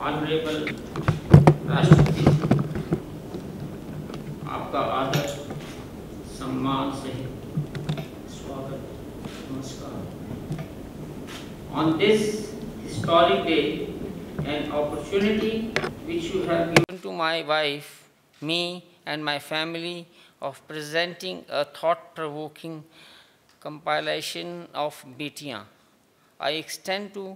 Honourable राष्ट्रपति on this historic day and opportunity which you have given to my wife me and my family of presenting a thought-provoking compilation of Betiya. I extend to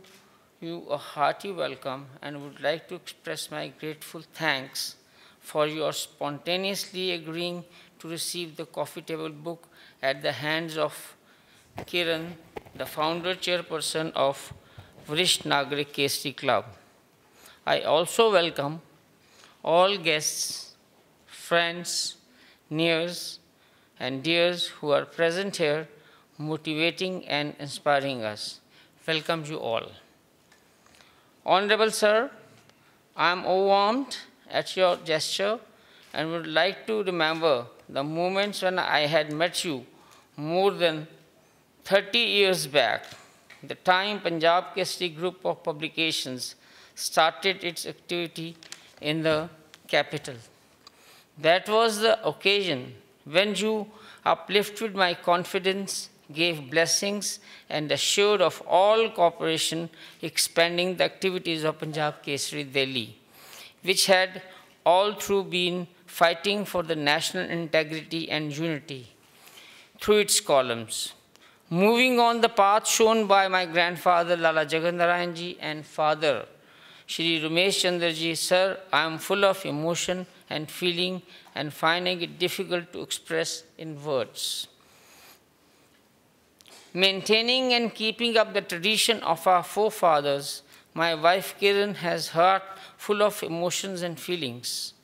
you a hearty welcome and would like to express my grateful thanks for your spontaneously agreeing to receive the coffee table book at the hands of Kiran, the founder chairperson of Vrish Nagrik Club. I also welcome all guests, friends, nears, and dears who are present here, motivating and inspiring us. Welcome you all. Honorable sir, I am overwhelmed at your gesture and would like to remember the moments when I had met you more than 30 years back, the time Punjab Kesri Group of Publications started its activity in the capital. That was the occasion when you uplifted my confidence gave blessings and assured of all cooperation expanding the activities of Punjab Kesari Delhi, which had all through been fighting for the national integrity and unity through its columns. Moving on the path shown by my grandfather Lala Jagannarayanji and father Shri Ramesh Chandraji, sir, I am full of emotion and feeling and finding it difficult to express in words. Maintaining and keeping up the tradition of our forefathers, my wife Kiran has heart full of emotions and feelings,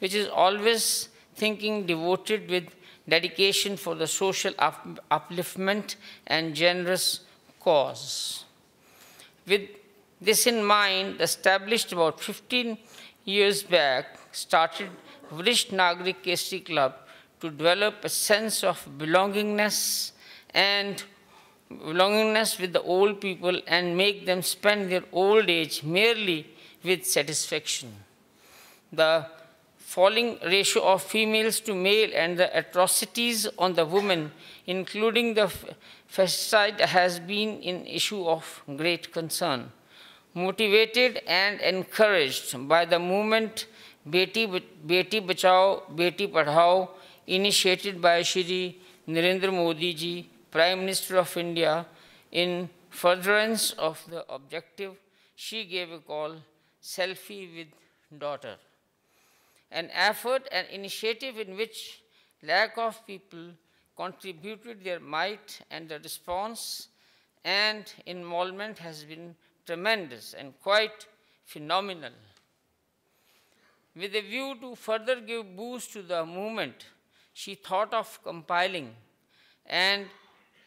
which is always thinking devoted with dedication for the social up upliftment and generous cause. With this in mind, established about 15 years back, started Vrish Nagrik Club to develop a sense of belongingness and Longingness with the old people and make them spend their old age merely with satisfaction. The falling ratio of females to male and the atrocities on the women, including the femicide, has been an issue of great concern. Motivated and encouraged by the movement Beti, Beti Bachao, Beti Padhao, initiated by Shri Narendra Modi ji Prime Minister of India, in furtherance of the objective, she gave a call, Selfie with Daughter, an effort and initiative in which lack of people contributed their might and the response and involvement has been tremendous and quite phenomenal. With a view to further give boost to the movement, she thought of compiling and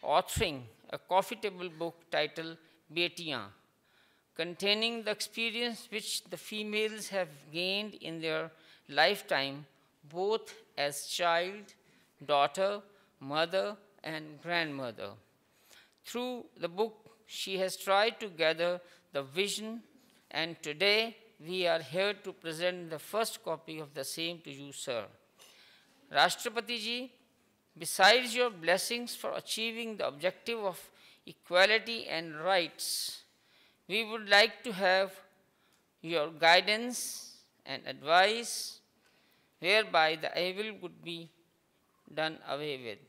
authoring a coffee table book titled Betiyan, containing the experience which the females have gained in their lifetime, both as child, daughter, mother, and grandmother. Through the book, she has tried to gather the vision, and today we are here to present the first copy of the same to you, sir. Rashtrapati ji besides your blessings for achieving the objective of equality and rights, we would like to have your guidance and advice whereby the evil would be done away with.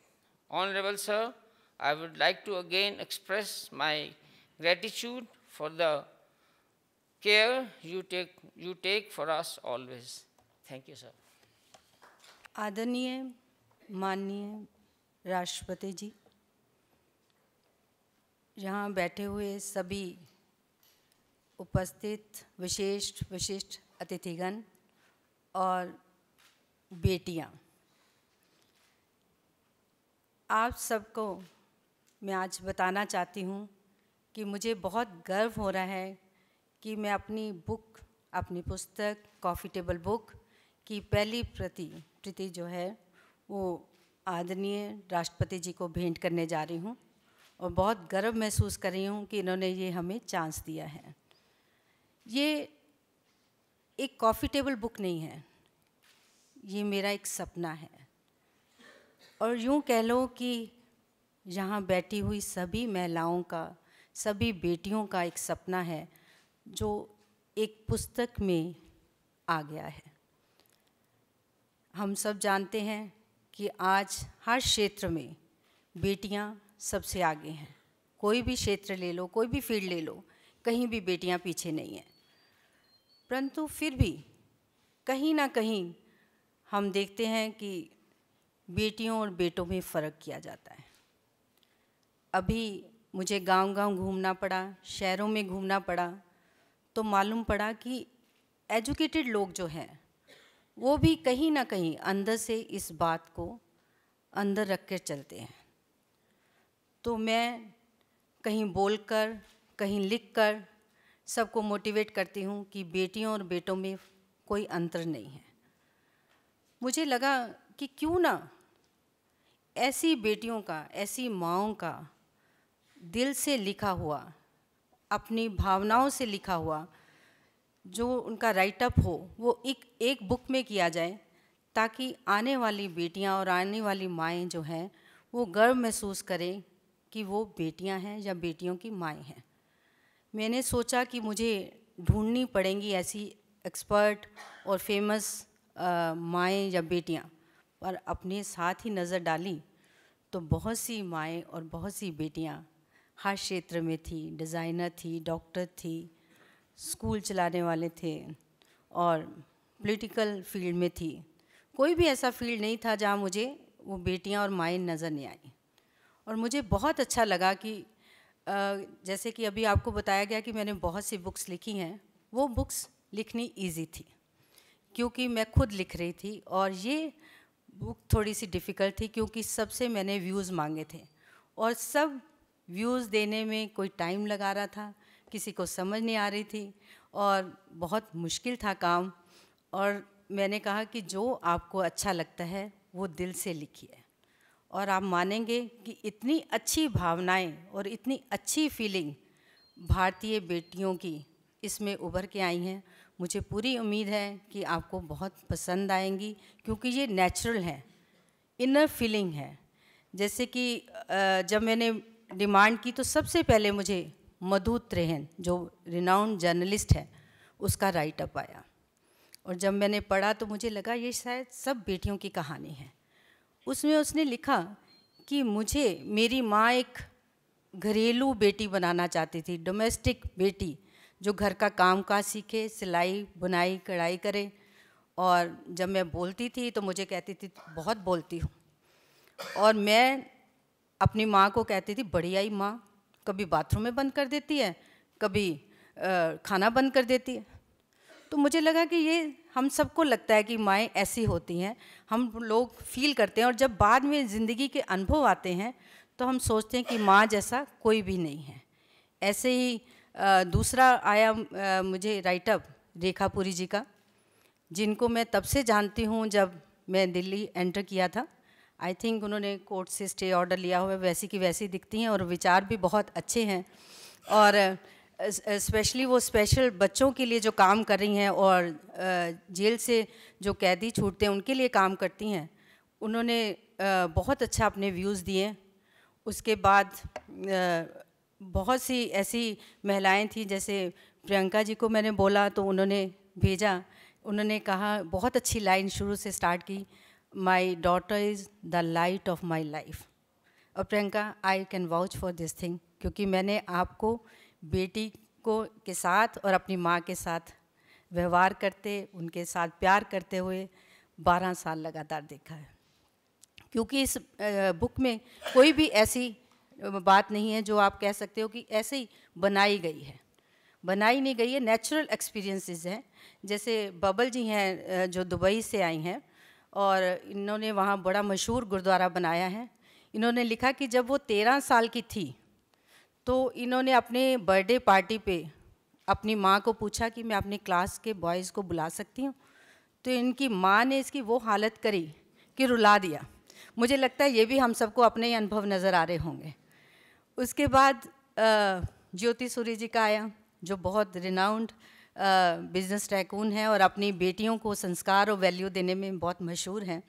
Honorable Sir, I would like to again express my gratitude for the care you take, you take for us always. Thank you, sir. आदरणीय माननीय राष्ट्रपति जी यहाँ बैठे हुए सभी उपस्थित विशिष्ट विशिष्ट अतिथिगण और बेटियाँ आप सबको मैं आज बताना चाहती हूँ कि मुझे बहुत गर्व हो रहा है कि मैं अपनी बुक अपनी पुस्तक कॉफ़ी टेबल बुक की पहली प्रति प्रति जो है वो आदरणीय राष्ट्रपति जी को भेंट करने जा रही हूँ और बहुत गर्व महसूस कर रही हूँ कि इन्होंने ये हमें चांस दिया है ये एक कॉफ़ी टेबल बुक नहीं है ये मेरा एक सपना है और यूँ कह लो कि यहाँ बैठी हुई सभी महिलाओं का सभी बेटियों का एक सपना है जो एक पुस्तक में आ गया है हम सब जानते हैं कि आज हर क्षेत्र में बेटियां सबसे आगे हैं कोई भी क्षेत्र ले लो कोई भी फील्ड ले लो कहीं भी बेटियां पीछे नहीं हैं परंतु फिर भी कहीं ना कहीं हम देखते हैं कि बेटियों और बेटों में फ़र्क किया जाता है अभी मुझे गांव-गांव घूमना पड़ा शहरों में घूमना पड़ा तो मालूम पड़ा कि एजुकेटेड लोग जो हैं वो भी कहीं ना कहीं अंदर से इस बात को अंदर रख कर चलते हैं तो मैं कहीं बोलकर कहीं लिखकर सबको मोटिवेट करती हूँ कि बेटियों और बेटों में कोई अंतर नहीं है मुझे लगा कि क्यों ना ऐसी बेटियों का ऐसी माओं का दिल से लिखा हुआ अपनी भावनाओं से लिखा हुआ जो उनका राइटअप हो वो एक एक बुक में किया जाए ताकि आने वाली बेटियां और आने वाली माएँ जो हैं वो गर्व महसूस करें कि वो बेटियां हैं या बेटियों की माएँ हैं मैंने सोचा कि मुझे ढूंढनी पड़ेंगी ऐसी एक्सपर्ट और फेमस माएँ या बेटियां पर अपने साथ ही नज़र डाली तो बहुत सी माएँ और बहुत सी बेटियां हर क्षेत्र में थी डिज़ाइनर थी डॉक्टर थी स्कूल चलाने वाले थे और पॉलिटिकल फील्ड में थी कोई भी ऐसा फील्ड नहीं था जहाँ मुझे वो बेटियाँ और माएँ नज़र नहीं आई और मुझे बहुत अच्छा लगा कि जैसे कि अभी आपको बताया गया कि मैंने बहुत सी बुक्स लिखी हैं वो बुक्स लिखनी इजी थी क्योंकि मैं खुद लिख रही थी और ये बुक थोड़ी सी डिफ़िकल्ट थी क्योंकि सबसे मैंने व्यूज़ मांगे थे और सब व्यूज़ देने में कोई टाइम लगा रहा था किसी को समझ नहीं आ रही थी और बहुत मुश्किल था काम और मैंने कहा कि जो आपको अच्छा लगता है वो दिल से लिखिए और आप मानेंगे कि इतनी अच्छी भावनाएं और इतनी अच्छी फीलिंग भारतीय बेटियों की इसमें उभर के आई हैं मुझे पूरी उम्मीद है कि आपको बहुत पसंद आएंगी क्योंकि ये नेचुरल है इनर फीलिंग है जैसे कि जब मैंने डिमांड की तो सबसे पहले मुझे मधु त्रेहन जो रिनाउंड जर्नलिस्ट है उसका राइटअप आया और जब मैंने पढ़ा तो मुझे लगा ये शायद सब बेटियों की कहानी है उसमें उसने लिखा कि मुझे मेरी माँ एक घरेलू बेटी बनाना चाहती थी डोमेस्टिक बेटी जो घर का काम काज सीखे सिलाई बुनाई कढ़ाई करे और जब मैं बोलती थी तो मुझे कहती थी बहुत बोलती हूँ और मैं अपनी माँ को कहती थी बढ़िया ही माँ कभी बाथरूम में बंद कर देती है कभी खाना बंद कर देती है तो मुझे लगा कि ये हम सबको लगता है कि माएँ ऐसी होती हैं हम लोग फील करते हैं और जब बाद में ज़िंदगी के अनुभव आते हैं तो हम सोचते हैं कि माँ जैसा कोई भी नहीं है ऐसे ही आ, दूसरा आया आ, मुझे राइटअप रेखापुरी जी का जिनको मैं तब से जानती हूँ जब मैं दिल्ली एंटर किया था आई थिंक उन्होंने कोर्ट से स्टे ऑर्डर लिया हुआ है वैसी की वैसी दिखती हैं और विचार भी बहुत अच्छे हैं और स्पेशली वो स्पेशल बच्चों के लिए जो काम कर रही हैं और जेल से जो कैदी छूटते हैं उनके लिए काम करती हैं उन्होंने बहुत अच्छा अपने व्यूज़ दिए उसके बाद बहुत सी ऐसी महिलाएं थी जैसे प्रियंका जी को मैंने बोला तो उन्होंने भेजा उन्होंने कहा बहुत अच्छी लाइन शुरू से स्टार्ट की my daughter is the light of my life. और Priyanka I can vouch for this thing क्योंकि मैंने आपको बेटी को के साथ और अपनी माँ के साथ व्यवहार करते उनके साथ प्यार करते हुए बारह साल लगातार देखा है क्योंकि इस बुक में कोई भी ऐसी बात नहीं है जो आप कह सकते हो कि ऐसे ही बनाई गई है बनाई नहीं गई है नेचुरल एक्सपीरियंसेस हैं जैसे बबल जी हैं जो दुबई से आई हैं और इन्होंने वहाँ बड़ा मशहूर गुरुद्वारा बनाया है इन्होंने लिखा कि जब वो तेरह साल की थी तो इन्होंने अपने बर्थडे पार्टी पे अपनी माँ को पूछा कि मैं अपने क्लास के बॉयज़ को बुला सकती हूँ तो इनकी माँ ने इसकी वो हालत करी कि रुला दिया मुझे लगता है ये भी हम सबको अपने ही अनुभव नज़र आ रहे होंगे उसके बाद ज्योति सूरी जी का आया जो बहुत रिनाउंड बिज़नेस टैकून हैं और अपनी बेटियों को संस्कार और वैल्यू देने में बहुत मशहूर हैं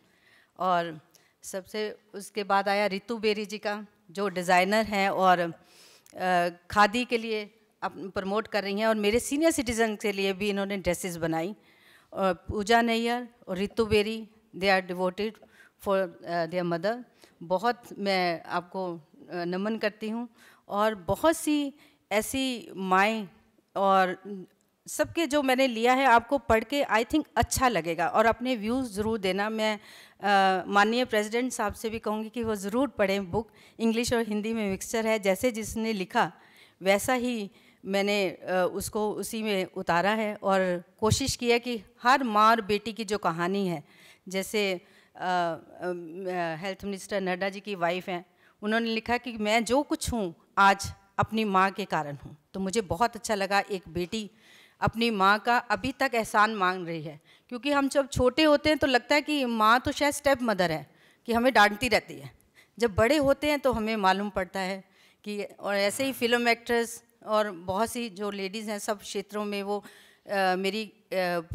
और सबसे उसके बाद आया रितु बेरी जी का जो डिज़ाइनर हैं और खादी के लिए प्रमोट कर रही हैं और मेरे सीनियर सिटीज़न के लिए भी इन्होंने ड्रेसेस बनाई और पूजा नैयर और Ritu Berry they are devoted for their mother बहुत मैं आपको नमन करती हूँ और बहुत सी ऐसी माएँ और सबके जो मैंने लिया है आपको पढ़ के आई थिंक अच्छा लगेगा और अपने व्यूज़ ज़रूर देना मैं माननीय प्रेसिडेंट साहब से भी कहूँगी कि वो ज़रूर पढ़ें बुक इंग्लिश और हिंदी में मिक्सचर है जैसे जिसने लिखा वैसा ही मैंने उसको उसी में उतारा है और कोशिश की है कि हर माँ और बेटी की जो कहानी है जैसे हेल्थ मिनिस्टर नड्डा जी की वाइफ हैं उन्होंने लिखा कि मैं जो कुछ हूँ आज अपनी माँ के कारण हूँ तो मुझे बहुत अच्छा लगा एक बेटी अपनी माँ का अभी तक एहसान मांग रही है क्योंकि हम जब छोटे होते हैं तो लगता है कि माँ तो शायद स्टेप मदर है कि हमें डांटती रहती है जब बड़े होते हैं तो हमें मालूम पड़ता है कि और ऐसे ही फिल्म एक्ट्रेस और बहुत सी जो लेडीज़ हैं सब क्षेत्रों में वो आ, मेरी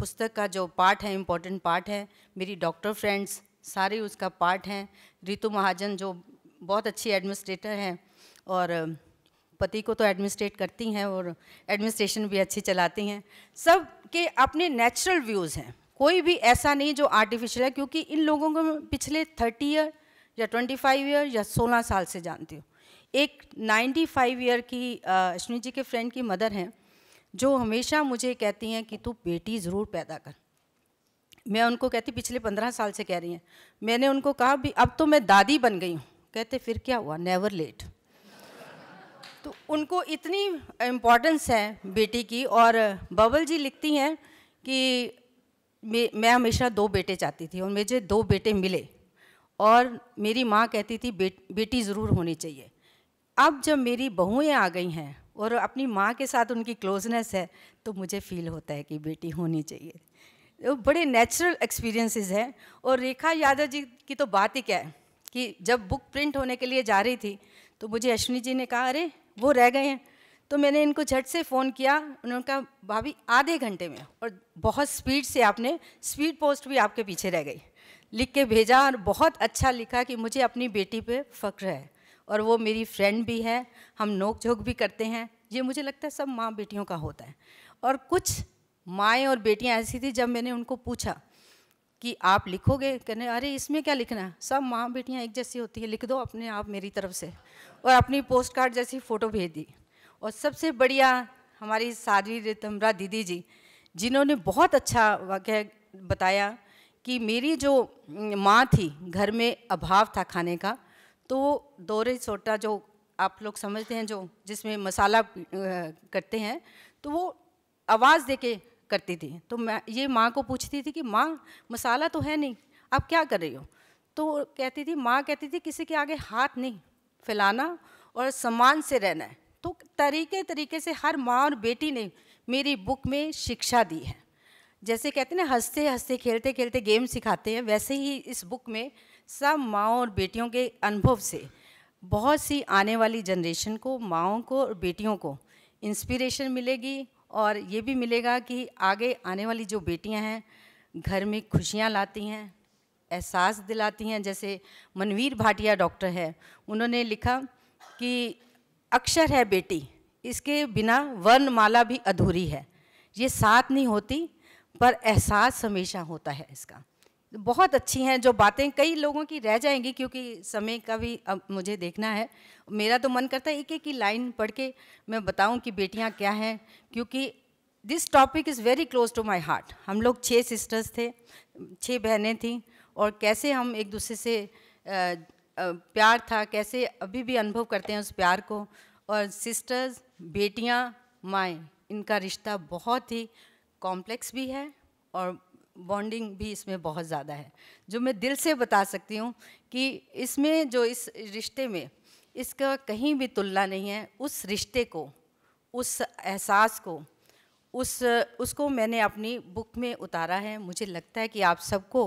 पुस्तक का जो पार्ट है इम्पोर्टेंट पार्ट है मेरी डॉक्टर फ्रेंड्स सारे उसका पार्ट हैं रितु महाजन जो बहुत अच्छी एडमिनिस्ट्रेटर हैं और पति को तो एडमिनिस्ट्रेट करती हैं और एडमिनिस्ट्रेशन भी अच्छी चलाती हैं सब के अपने नेचुरल व्यूज़ हैं कोई भी ऐसा नहीं जो आर्टिफिशियल है क्योंकि इन लोगों को पिछले थर्टी ईयर या ट्वेंटी फाइव ईयर या सोलह साल से जानती हूँ एक नाइन्टी फाइव ईयर की अश्विनी जी के फ्रेंड की मदर हैं जो हमेशा मुझे कहती हैं कि तू बेटी ज़रूर पैदा कर मैं उनको कहती पिछले पंद्रह साल से कह रही हैं मैंने उनको कहा भी अब तो मैं दादी बन गई हूँ कहते फिर क्या हुआ नेवर लेट तो उनको इतनी इम्पोर्टेंस है बेटी की और बबल जी लिखती हैं कि मैं हमेशा दो बेटे चाहती थी और मुझे दो बेटे मिले और मेरी माँ कहती थी बेट, बेटी ज़रूर होनी चाहिए अब जब मेरी बहुएँ आ गई हैं और अपनी माँ के साथ उनकी क्लोजनेस है तो मुझे फील होता है कि बेटी होनी चाहिए वो तो बड़े नेचुरल एक्सपीरियंसेस हैं और रेखा यादव जी की तो बात ही क्या है कि जब बुक प्रिंट होने के लिए जा रही थी तो मुझे अश्विनी जी ने कहा अरे वो रह गए हैं तो मैंने इनको झट से फ़ोन किया उन्होंने कहा भाभी आधे घंटे में और बहुत स्पीड से आपने स्पीड पोस्ट भी आपके पीछे रह गई लिख के भेजा और बहुत अच्छा लिखा कि मुझे अपनी बेटी पे फ़ख्र है और वो मेरी फ्रेंड भी है हम नोक झोंक भी करते हैं ये मुझे लगता है सब माँ बेटियों का होता है और कुछ माएँ और बेटियाँ ऐसी थी जब मैंने उनको पूछा कि आप लिखोगे कहने अरे इसमें क्या लिखना है सब माँ बेटियाँ एक जैसी होती है लिख दो अपने आप मेरी तरफ से और अपनी पोस्ट कार्ड जैसी फ़ोटो भेज दी और सबसे बढ़िया हमारी साधवी रितमरा दीदी जी जिन्होंने बहुत अच्छा वाक्य बताया कि मेरी जो माँ थी घर में अभाव था खाने का तो दोरे छोटा जो आप लोग समझते हैं जो जिसमें मसाला करते हैं तो वो आवाज़ देके करती थी तो मैं ये माँ को पूछती थी कि माँ मसाला तो है नहीं आप क्या कर रही हो तो कहती थी माँ कहती थी किसी के आगे हाथ नहीं फैलाना और सम्मान से रहना है तो तरीके तरीके से हर माँ और बेटी ने मेरी बुक में शिक्षा दी है जैसे कहते हैं ना हंसते हंसते खेलते खेलते गेम सिखाते हैं वैसे ही इस बुक में सब माओ और बेटियों के अनुभव से बहुत सी आने वाली जनरेशन को माओ को और बेटियों को इंस्पिरेशन मिलेगी और ये भी मिलेगा कि आगे आने वाली जो बेटियां हैं घर में खुशियां लाती हैं एहसास दिलाती हैं जैसे मनवीर भाटिया डॉक्टर है उन्होंने लिखा कि अक्षर है बेटी इसके बिना वर्णमाला भी अधूरी है ये साथ नहीं होती पर एहसास हमेशा होता है इसका बहुत अच्छी हैं जो बातें कई लोगों की रह जाएंगी क्योंकि समय का भी अब मुझे देखना है मेरा तो मन करता है एक एक ही लाइन पढ़ के मैं बताऊं कि बेटियां क्या हैं क्योंकि this topic is very close to my heart हम लोग छः सिस्टर्स थे छः बहनें थीं और कैसे हम एक दूसरे से प्यार था कैसे अभी भी अनुभव करते हैं उस प्यार को और सिस्टर्स बेटियाँ माएँ इनका रिश्ता बहुत ही कॉम्प्लेक्स भी है और बॉन्डिंग भी इसमें बहुत ज़्यादा है जो मैं दिल से बता सकती हूँ कि इसमें जो इस रिश्ते में इसका कहीं भी तुलना नहीं है उस रिश्ते को उस एहसास को उस उसको मैंने अपनी बुक में उतारा है मुझे लगता है कि आप सबको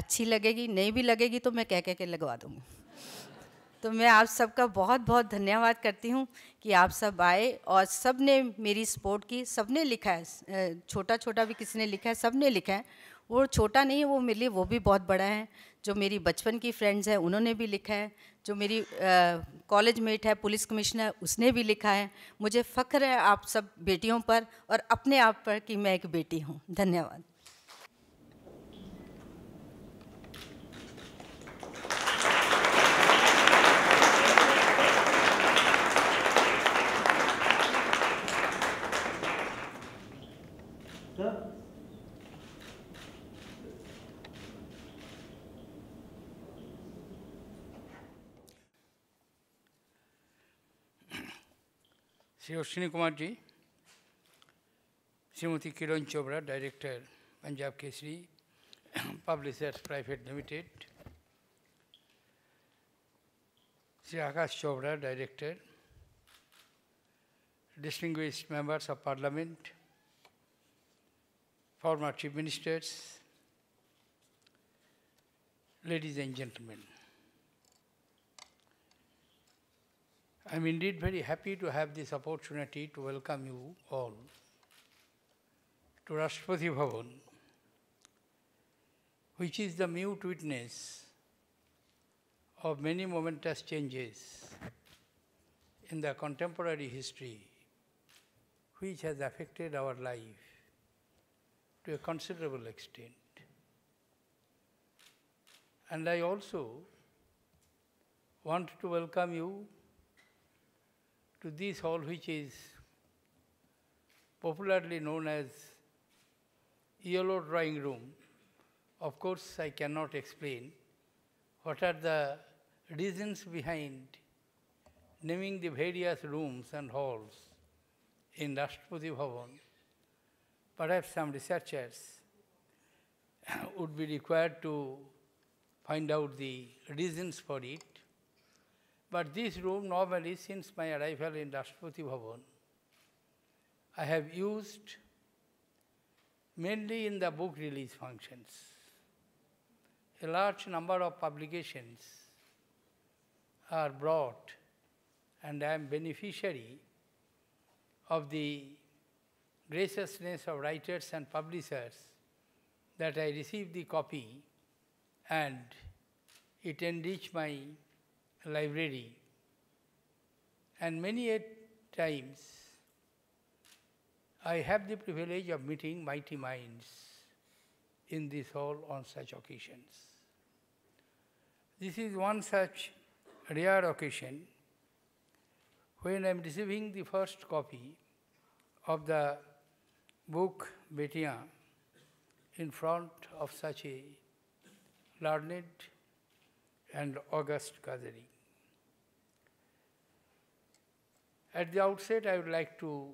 अच्छी लगेगी नहीं भी लगेगी तो मैं कह कह के लगवा दूँगी तो मैं आप सबका बहुत बहुत धन्यवाद करती हूँ कि आप सब आए और सब ने मेरी सपोर्ट की सब ने लिखा है छोटा छोटा भी किसी ने लिखा है सब ने लिखा है वो छोटा नहीं है वो मेरे लिए वो भी बहुत बड़ा है जो मेरी बचपन की फ्रेंड्स हैं उन्होंने भी लिखा है जो मेरी कॉलेज मेट है पुलिस कमिश्नर उसने भी लिखा है मुझे फ़ख्र है आप सब बेटियों पर और अपने आप पर कि मैं एक बेटी हूँ धन्यवाद Shri Ashwini Kumar ji Shrimati Kiran Chopra director Punjab Kesari publishers private limited Shri Akash Chopra director distinguished members of parliament former chief ministers ladies and gentleman I am indeed very happy to have this opportunity to welcome you all to Rashtrapati Bhavan, which is the mute witness of many momentous changes in the contemporary history which has affected our life to a considerable extent. And I also want to welcome you to this hall which is popularly known as yellow drawing room. Of course, I cannot explain what are the reasons behind naming the various rooms and halls in Rashtrapati Bhavan. Perhaps some researchers would be required to find out the reasons for it. But this room normally, since my arrival in Rashtrapati Bhavan, I have used mainly in the book release functions. A large number of publications are brought and I am beneficiary of the graciousness of writers and publishers that I receive the copy and it enrich my library. And many a times I have the privilege of meeting mighty minds in this hall on such occasions. This is one such rare occasion when I am receiving the first copy of the book Betia in front of such a learned and august gathering. At the outset, I would like to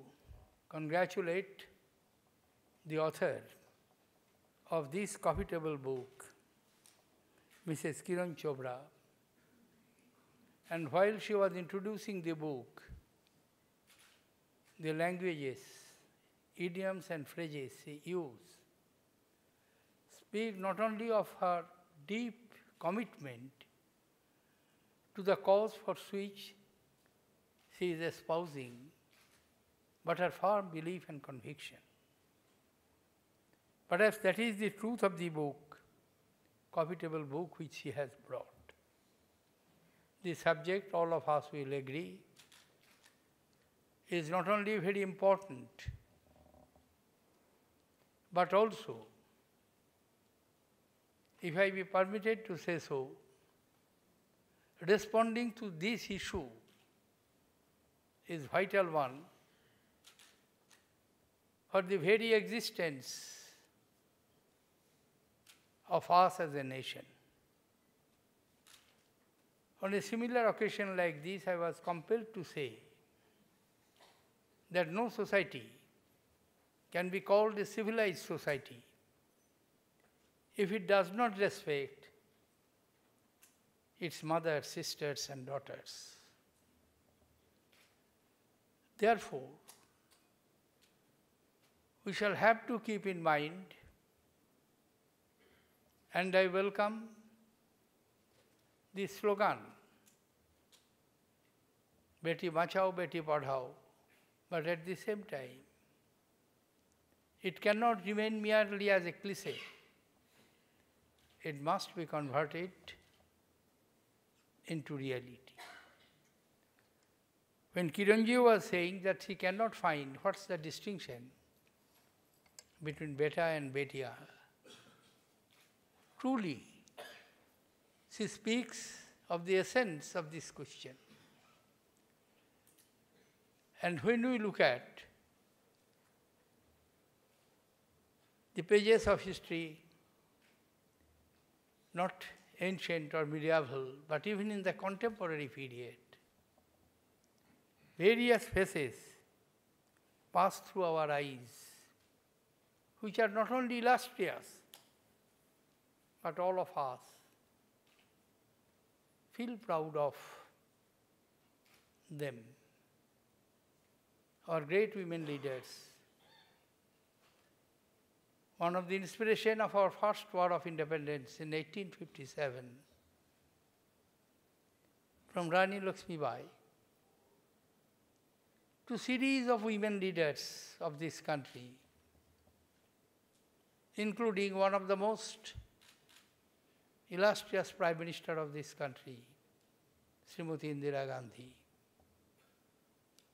congratulate the author of this profitable book, Mrs. Kiran Chopra. And while she was introducing the book, the languages, idioms and phrases she used speak not only of her deep commitment to the cause for which she is espousing, but her firm belief and conviction. Perhaps that is the truth of the book, profitable book which she has brought. The subject, all of us will agree, is not only very important, but also, if I be permitted to say so, responding to this issue is vital one for the very existence of us as a nation. On a similar occasion like this, I was compelled to say that no society can be called a civilized society if it does not respect its mothers, sisters, and daughters. Therefore, we shall have to keep in mind, and I welcome the slogan Beti Bachao, Beti Padhao, but at the same time, it cannot remain merely as a cliche. It must be converted into reality. When Kiranji was saying that he cannot find what's the distinction between beta and betia, truly, she speaks of the essence of this question. And when we look at the pages of history, not ancient or medieval, but even in the contemporary period, various faces pass through our eyes, which are not only illustrious, but all of us feel proud of them. Our great women leaders. One of the inspiration of our first war of independence in 1857 from Rani Lakshmi Bai to series of women leaders of this country, including one of the most illustrious Prime Minister of this country, Srimati Indira Gandhi,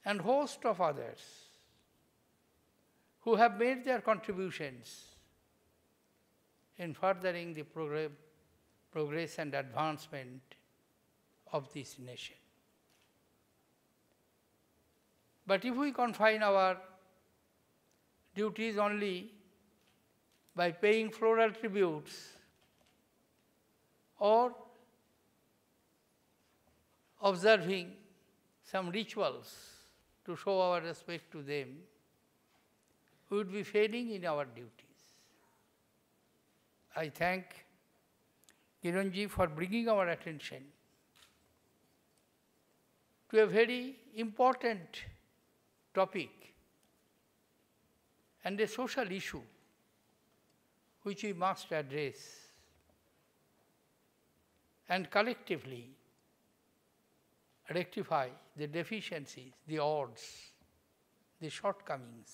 and host of others who have made their contributions in furthering the progress and advancement of this nation. But if we confine our duties only by paying floral tributes or observing some rituals to show our respect to them, we would be failing in our duties. I thank Kiranji for bringing our attention to a very important topic and a social issue which we must address. And collectively rectify the deficiencies, the odds, the shortcomings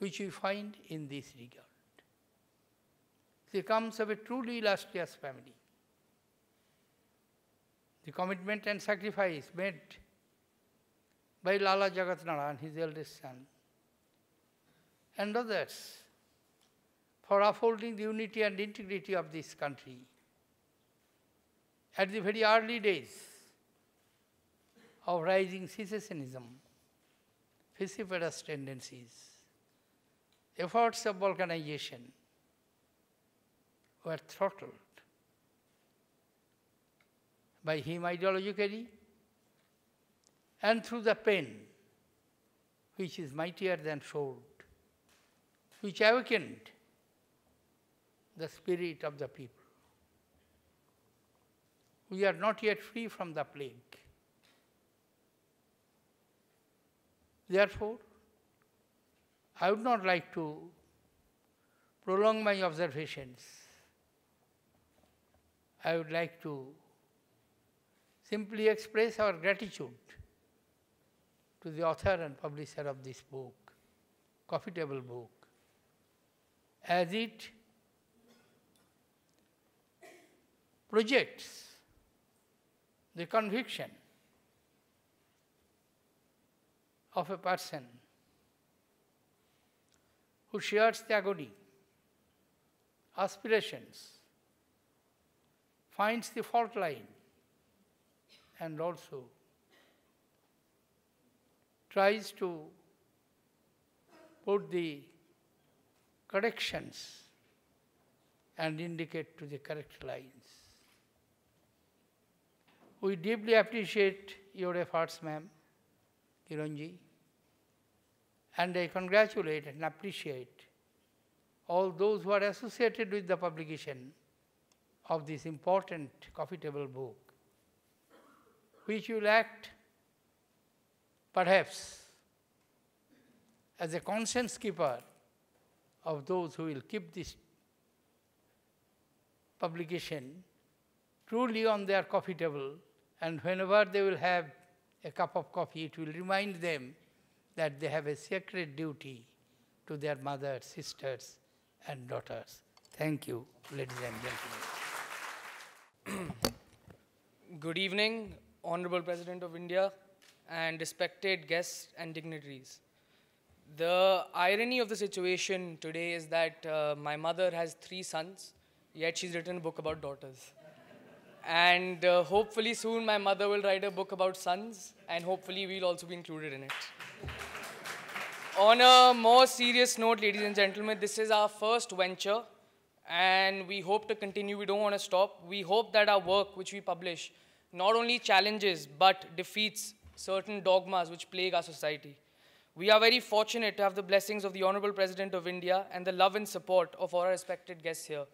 which we find in this regard. She comes of a truly illustrious family. The commitment and sacrifice made by Lala Jagat Narayan, his eldest son, and others for upholding the unity and integrity of this country. At the very early days of rising secessionism, vociferous tendencies, efforts of balkanization were throttled by him ideologically and through the pen, which is mightier than sword, which awakened the spirit of the people. We are not yet free from the plague. Therefore, I would not like to prolong my observations. I would like to simply express our gratitude to the author and publisher of this book, profitable book, as it projects the conviction of a person who shares the agony, aspirations, finds the fault line, and also tries to put the corrections and indicate to the correct lines. We deeply appreciate your efforts, ma'am, Kiranji, and I congratulate and appreciate all those who are associated with the publication of this important, coffee table book, which will act Perhaps, as a conscience keeper of those who will keep this publication truly on their coffee table, and whenever they will have a cup of coffee, it will remind them that they have a sacred duty to their mothers, sisters, and daughters. Thank you, ladies and gentlemen. Good evening, Honorable President of India, and respected guests and dignitaries. The irony of the situation today is that uh, my mother has three sons, yet she's written a book about daughters. and uh, hopefully soon my mother will write a book about sons, and hopefully we'll also be included in it. On a more serious note, ladies and gentlemen, this is our first venture, and we hope to continue. We don't want to stop. We hope that our work, which we publish, not only challenges but defeats certain dogmas which plague our society. We are very fortunate to have the blessings of the Honorable President of India and the love and support of our respected guests here.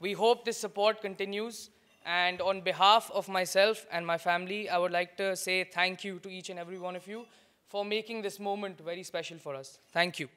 We hope this support continues and on behalf of myself and my family, I would like to say thank you to each and every one of you for making this moment very special for us. Thank you.